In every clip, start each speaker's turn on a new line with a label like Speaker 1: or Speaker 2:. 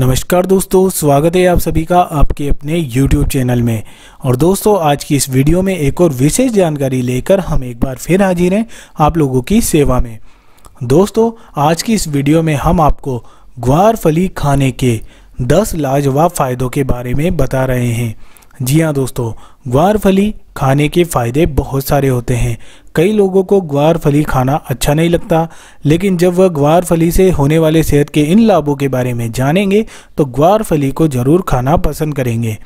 Speaker 1: नमस्कार दोस्तों स्वागत है आप सभी का आपके अपने YouTube चैनल में और दोस्तों आज की इस वीडियो में एक और विशेष जानकारी लेकर हम एक बार फिर हाजिर हैं आप लोगों की सेवा में दोस्तों आज की इस वीडियो में हम आपको ग्वार फली खाने के 10 लाजवाब फ़ायदों के बारे में बता रहे हैं जी हाँ दोस्तों ग्वार फली खाने के फ़ायदे बहुत सारे होते हैं कई लोगों को ग्वार फली खाना अच्छा नहीं लगता लेकिन जब वह ग्वार फली से होने वाले सेहत के इन लाभों के बारे में जानेंगे तो ग्वार फली को ज़रूर खाना पसंद करेंगे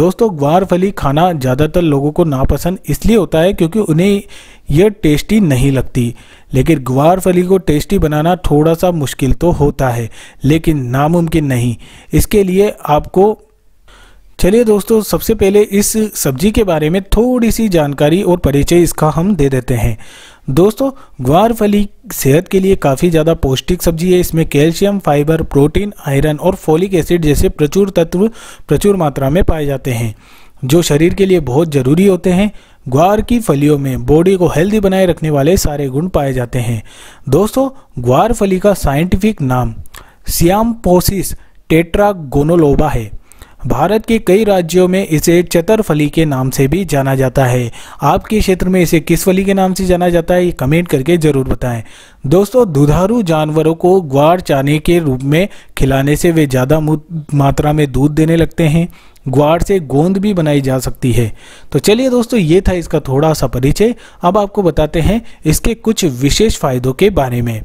Speaker 1: दोस्तों ग्वार फली खाना ज़्यादातर लोगों को नापसंद इसलिए होता है क्योंकि उन्हें यह टेस्टी नहीं लगती लेकिन ग्वार फली को टेस्टी बनाना थोड़ा सा मुश्किल तो होता है लेकिन नामुमकिन नहीं इसके लिए आपको चलिए दोस्तों सबसे पहले इस सब्जी के बारे में थोड़ी सी जानकारी और परिचय इसका हम दे देते हैं दोस्तों ग्वार फली सेहत के लिए काफ़ी ज़्यादा पौष्टिक सब्जी है इसमें कैल्शियम फाइबर प्रोटीन आयरन और फोलिक एसिड जैसे प्रचुर तत्व प्रचुर मात्रा में पाए जाते हैं जो शरीर के लिए बहुत ज़रूरी होते हैं ग्वार की फलियों में बॉडी को हेल्दी बनाए रखने वाले सारे गुण पाए जाते हैं दोस्तों ग्वार फली का साइंटिफिक नाम सियाम पोसिस टेट्रागोनोलोबा है भारत के कई राज्यों में इसे चतर फली के नाम से भी जाना जाता है आपके क्षेत्र में इसे किस फली के नाम से जाना जाता है ये कमेंट करके ज़रूर बताएं दोस्तों दुधारू जानवरों को ग्वार चाने के रूप में खिलाने से वे ज़्यादा मात्रा में दूध देने लगते हैं ग्वार से गोंद भी बनाई जा सकती है तो चलिए दोस्तों ये था इसका थोड़ा सा परिचय अब आपको बताते हैं इसके कुछ विशेष फ़ायदों के बारे में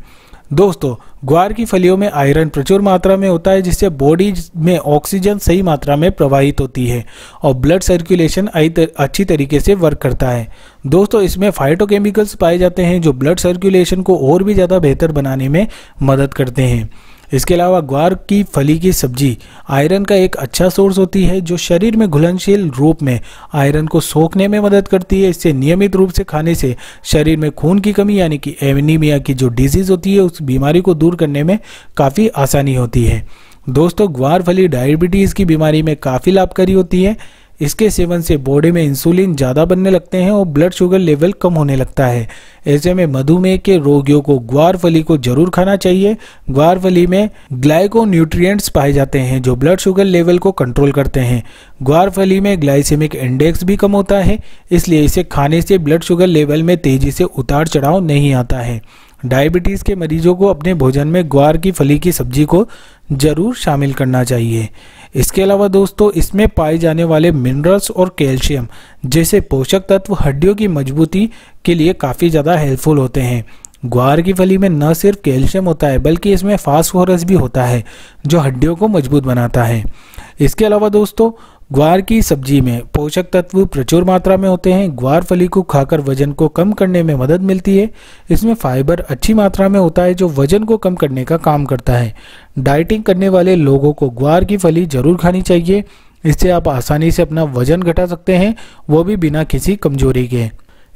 Speaker 1: दोस्तों ग्वार की फलियों में आयरन प्रचुर मात्रा में होता है जिससे बॉडी में ऑक्सीजन सही मात्रा में प्रवाहित होती है और ब्लड सर्कुलेशन अच्छी तरीके से वर्क करता है दोस्तों इसमें फाइटोकेमिकल्स पाए जाते हैं जो ब्लड सर्कुलेशन को और भी ज़्यादा बेहतर बनाने में मदद करते हैं इसके अलावा ग्वार की फली की सब्जी आयरन का एक अच्छा सोर्स होती है जो शरीर में घुलनशील रूप में आयरन को सोखने में मदद करती है इससे नियमित रूप से खाने से शरीर में खून की कमी यानी कि एनीमिया की जो डिजीज़ होती है उस बीमारी को दूर करने में काफ़ी आसानी होती है दोस्तों ग्वार फली डायबिटीज़ की बीमारी में काफ़ी लाभकारी होती है इसके सेवन से बॉडी में इंसुलिन ज़्यादा बनने लगते हैं और ब्लड शुगर लेवल कम होने लगता है ऐसे में मधुमेह के रोगियों को ग्वार फली को जरूर खाना चाहिए ग्वार फली में ग्लाइको न्यूट्रियट्स पाए जाते हैं जो ब्लड शुगर लेवल को कंट्रोल करते हैं ग्वार फली में ग्लाइसेमिक इंडेक्स भी कम होता है इसलिए इसे खाने से ब्लड शुगर लेवल में तेजी से उतार चढ़ाव नहीं आता है डायबिटीज़ के मरीजों को अपने भोजन में ग्वार की फली की सब्जी को ज़रूर शामिल करना चाहिए इसके अलावा दोस्तों इसमें पाए जाने वाले मिनरल्स और कैल्शियम जैसे पोषक तत्व हड्डियों की मजबूती के लिए काफ़ी ज़्यादा हेल्पफुल होते हैं ग्वार की फली में न सिर्फ कैल्शियम होता है बल्कि इसमें फास्फोरस भी होता है जो हड्डियों को मजबूत बनाता है इसके अलावा दोस्तों ग्वार की सब्जी में पोषक तत्व प्रचुर मात्रा में होते हैं ग्वार फली को खाकर वजन को कम करने में मदद मिलती है इसमें फाइबर अच्छी मात्रा में होता है जो वजन को कम करने का काम करता है डाइटिंग करने वाले लोगों को ग्वार की फली जरूर खानी चाहिए इससे आप आसानी से अपना वजन घटा सकते हैं वो भी बिना किसी कमजोरी के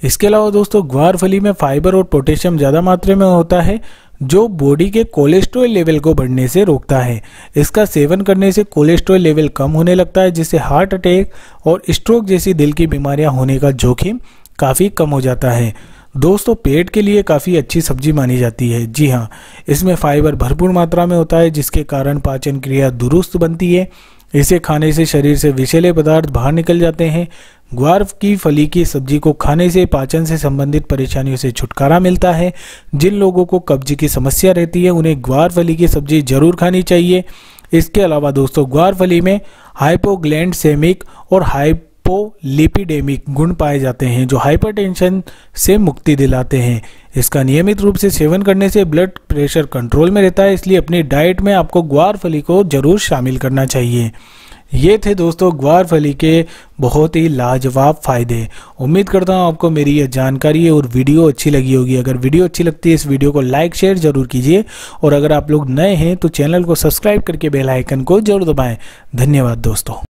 Speaker 1: इसके अलावा दोस्तों ग्वार फली में फाइबर और पोटेशियम ज़्यादा मात्रा में होता है जो बॉडी के कोलेस्ट्रॉल लेवल को बढ़ने से रोकता है इसका सेवन करने से कोलेस्ट्रॉल लेवल कम होने लगता है जिससे हार्ट अटैक और स्ट्रोक जैसी दिल की बीमारियां होने का जोखिम काफ़ी कम हो जाता है दोस्तों पेट के लिए काफ़ी अच्छी सब्जी मानी जाती है जी हाँ इसमें फाइबर भरपूर मात्रा में होता है जिसके कारण पाचन क्रिया दुरुस्त बनती है इसे खाने से शरीर से विषैले पदार्थ बाहर निकल जाते हैं ग्वार की फली की सब्जी को खाने से पाचन से संबंधित परेशानियों से छुटकारा मिलता है जिन लोगों को कब्ज की समस्या रहती है उन्हें ग्वार फली की सब्जी जरूर खानी चाहिए इसके अलावा दोस्तों ग्वार फली में हाइपोग्लैंड सेमिक और हाइप हाइपोलिपिडेमिक गुण पाए जाते हैं जो हाइपरटेंशन से मुक्ति दिलाते हैं इसका नियमित रूप से सेवन करने से ब्लड प्रेशर कंट्रोल में रहता है इसलिए अपनी डाइट में आपको ग्वार फली को जरूर शामिल करना चाहिए ये थे दोस्तों ग्वार फली के बहुत ही लाजवाब फ़ायदे उम्मीद करता हूँ आपको मेरी यह जानकारी और वीडियो अच्छी लगी होगी अगर वीडियो अच्छी लगती है इस वीडियो को लाइक शेयर ज़रूर कीजिए और अगर आप लोग नए हैं तो चैनल को सब्सक्राइब करके बेल आइकन को जरूर दबाएं धन्यवाद दोस्तों